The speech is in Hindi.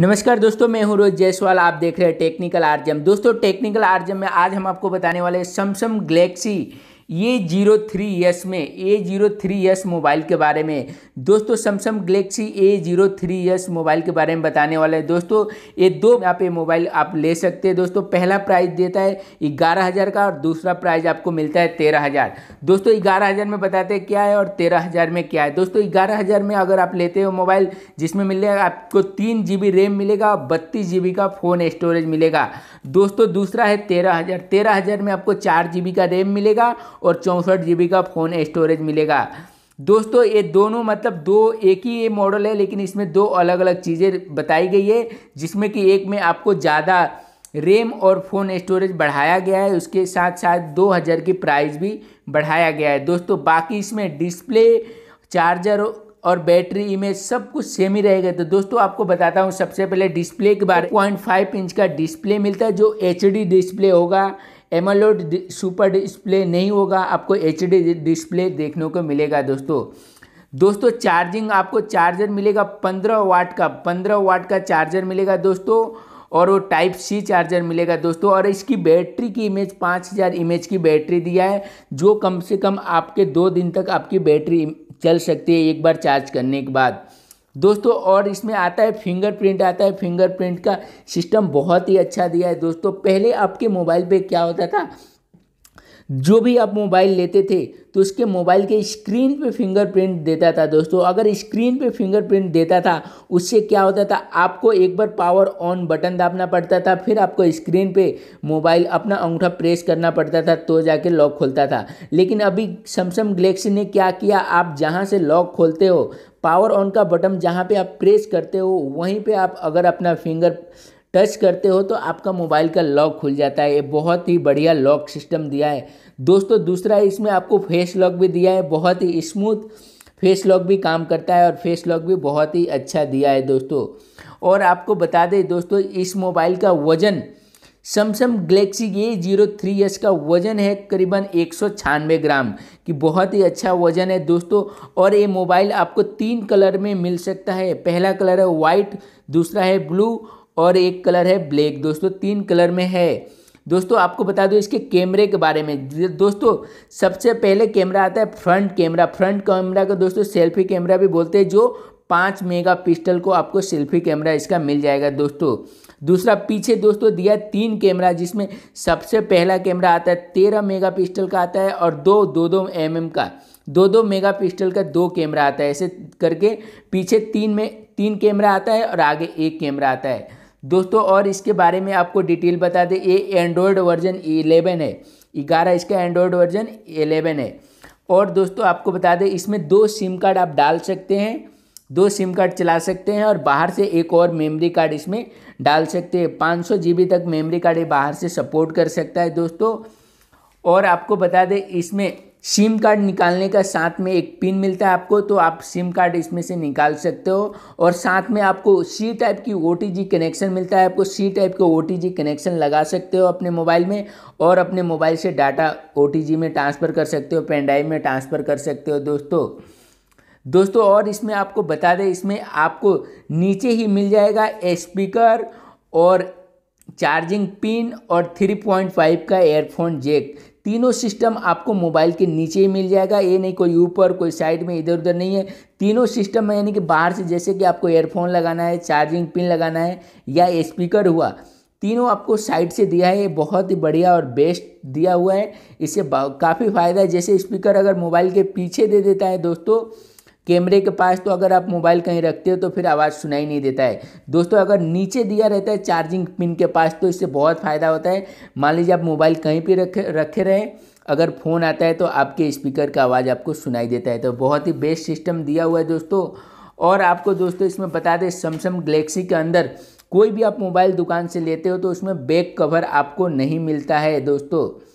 नमस्कार दोस्तों मैं हूं रोज जयसवाल आप देख रहे हैं टेक्निकल आरजम दोस्तों टेक्निकल आरजम में आज हम आपको बताने वाले Samsung Galaxy A zero three S में A zero three S mobile के बारे में दोस्तों Samsung Galaxy A zero three S mobile के बारे में बताने वाला है दोस्तों ये दो यहाँ पे मोबाइल आप ले सकते हैं दोस्तों पहला प्राइस देता है ग्यारह हज़ार का और दूसरा प्राइस आपको मिलता है तेरह हज़ार दोस्तों ग्यारह हज़ार में बताते हैं क्या है और तेरह हज़ार में क्या है दोस्तों ग्यारह हज़ार में अगर आप लेते हो मोबाइल जिसमें मिल जाएगा आपको तीन जी बी रैम मिलेगा और बत्तीस जी बी का फ़ोन स्टोरेज मिलेगा दोस्तों दूसरा है तेरह हज़ार तेरह हज़ार में आपको चार जी बी का रैम मिलेगा और चौंसठ जी का फ़ोन स्टोरेज मिलेगा दोस्तों ये दोनों मतलब दो एक ही ये मॉडल है लेकिन इसमें दो अलग अलग चीज़ें बताई गई है जिसमें कि एक में आपको ज़्यादा रैम और फ़ोन स्टोरेज बढ़ाया गया है उसके साथ साथ दो हज़ार की प्राइस भी बढ़ाया गया है दोस्तों बाकी इसमें डिस्प्ले चार्जर और बैटरी इमेज सब कुछ सेम ही रहेगा तो दोस्तों आपको बताता हूँ सबसे पहले डिस्प्ले के बारे में पॉइंट फाइव इंच का डिस्प्ले मिलता है जो एच डिस्प्ले होगा एमोलोड सुपर डिस्प्ले नहीं होगा आपको एच डिस्प्ले देखने को मिलेगा दोस्तों दोस्तों चार्जिंग आपको चार्जर मिलेगा पंद्रह वाट का पंद्रह वाट का चार्जर मिलेगा दोस्तों और वो टाइप सी चार्जर मिलेगा दोस्तों और इसकी बैटरी की इमेज पाँच हज़ार इमेज की बैटरी दिया है जो कम से कम आपके दो दिन तक आपकी बैटरी चल सकती है एक बार चार्ज करने के बाद दोस्तों और इसमें आता है फिंगरप्रिंट आता है फिंगरप्रिंट का सिस्टम बहुत ही अच्छा दिया है दोस्तों पहले आपके मोबाइल पे क्या होता था जो भी आप मोबाइल लेते थे तो उसके मोबाइल के स्क्रीन पे फिंगरप्रिंट देता था दोस्तों अगर स्क्रीन पे फिंगरप्रिंट देता था उससे क्या होता था आपको एक बार पावर ऑन बटन दाबना पड़ता था फिर आपको स्क्रीन पे मोबाइल अपना अंगूठा प्रेस करना पड़ता था तो जाके लॉक खोलता था लेकिन अभी सैमसंग गलेक्सी ने क्या किया आप जहाँ से लॉक खोलते हो पावर ऑन का बटन जहाँ पे आप प्रेस करते हो वहीं पे आप अगर अपना फिंगर टच करते हो तो आपका मोबाइल का लॉक खुल जाता है ये बहुत ही बढ़िया लॉक सिस्टम दिया है दोस्तों दूसरा इसमें आपको फेस लॉक भी दिया है बहुत ही स्मूथ फेस लॉक भी काम करता है और फेस लॉक भी बहुत ही अच्छा दिया है दोस्तों और आपको बता दें दोस्तों इस मोबाइल का वज़न Samsung Galaxy A zero three S का वज़न है करीबन एक सौ छियानवे ग्राम कि बहुत ही अच्छा वज़न है दोस्तों और ये मोबाइल आपको तीन कलर में मिल सकता है पहला कलर है वाइट दूसरा है ब्लू और एक कलर है ब्लैक दोस्तों तीन कलर में है दोस्तों आपको बता दो इसके कैमरे के बारे में दोस्तों सबसे पहले कैमरा आता है फ्रंट कैमरा फ्रंट कैमरा का दोस्तों सेल्फी कैमरा भी बोलते हैं जो पाँच मेगा पिस्टल को आपको सेल्फी कैमरा इसका मिल जाएगा दोस्तों दूसरा पीछे दोस्तों दिया तीन कैमरा जिसमें सबसे पहला कैमरा आता है तेरह मेगा पिस्टल का आता है और दो दो दो एम mm का दो दो मेगा पिस्टल का दो कैमरा आता है ऐसे करके पीछे तीन में तीन कैमरा आता है और आगे एक कैमरा आता है दोस्तों और इसके बारे में आपको डिटेल बता दें ये एंड्रॉयड वर्जन इलेवन है ग्यारह इसका एंड्रॉयड वर्जन एलेवन है और दोस्तों आपको बता दें इसमें दो सिम कार्ड आप डाल सकते हैं दो सिम कार्ड चला सकते हैं और बाहर से एक और मेमोरी कार्ड इसमें डाल सकते हैं पाँच सौ तक मेमोरी कार्ड ये बाहर से सपोर्ट कर सकता है दोस्तों और आपको बता दें इसमें सिम कार्ड निकालने का साथ में एक पिन मिलता है आपको तो आप सिम कार्ड इसमें से निकाल सकते हो और साथ में आपको सी टाइप की ओ कनेक्शन मिलता है आपको सी टाइप का ओ कनेक्शन लगा सकते हो अपने मोबाइल में और अपने मोबाइल से डाटा ओ में ट्रांसफ़र कर सकते हो पेनड्राइव में ट्रांसफ़र कर सकते हो दोस्तों दोस्तों और इसमें आपको बता दें इसमें आपको नीचे ही मिल जाएगा स्पीकर और चार्जिंग पिन और 3.5 का एयरफोन जेक तीनों सिस्टम आपको मोबाइल के नीचे ही मिल जाएगा ये नहीं कोई ऊपर कोई साइड में इधर उधर नहीं है तीनों सिस्टम में यानी कि बाहर से जैसे कि आपको एयरफोन लगाना है चार्जिंग पिन लगाना है या स्पीकर हुआ तीनों आपको साइड से दिया है ये बहुत ही बढ़िया और बेस्ट दिया हुआ है इससे काफ़ी फ़ायदा है जैसे स्पीकर अगर मोबाइल के पीछे दे देता है दोस्तों कैमरे के पास तो अगर आप मोबाइल कहीं रखते हो तो फिर आवाज़ सुनाई नहीं देता है दोस्तों अगर नीचे दिया रहता है चार्जिंग पिन के पास तो इससे बहुत फ़ायदा होता है मान लीजिए आप मोबाइल कहीं पर रखे रखे रहें अगर फ़ोन आता है तो आपके स्पीकर का आवाज़ आपको सुनाई देता है तो बहुत ही बेस्ट सिस्टम दिया हुआ है दोस्तों और आपको दोस्तों इसमें बता दें सैमसंग गलेक्सी के अंदर कोई भी आप मोबाइल दुकान से लेते हो तो उसमें बैक कवर आपको नहीं मिलता है दोस्तों